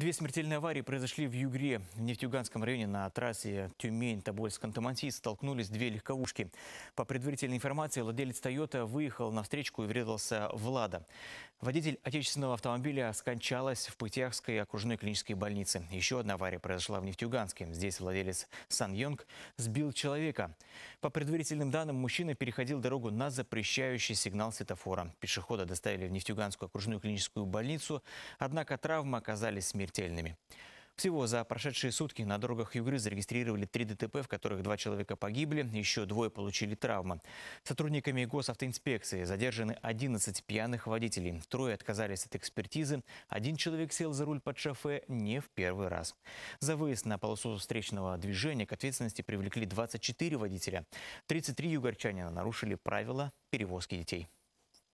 Две смертельные аварии произошли в Югре. В Нефтьюганском районе на трассе Тюмень-Тобольск-Антамансий столкнулись две легковушки. По предварительной информации, владелец «Тойота» выехал на встречку и врезался в «Лада». Водитель отечественного автомобиля скончалась в Пытяхской окружной клинической больнице. Еще одна авария произошла в Нефтьюганске. Здесь владелец «Сан Йонг» сбил человека – по предварительным данным, мужчина переходил дорогу на запрещающий сигнал светофора. Пешехода доставили в Нефтьюганскую окружную клиническую больницу, однако травмы оказались смертельными. Всего за прошедшие сутки на дорогах Югры зарегистрировали три ДТП, в которых два человека погибли, еще двое получили травмы. Сотрудниками госавтоинспекции задержаны 11 пьяных водителей. Трое отказались от экспертизы, один человек сел за руль под шофе не в первый раз. За выезд на полосу встречного движения к ответственности привлекли 24 водителя. 33 югорчанина нарушили правила перевозки детей.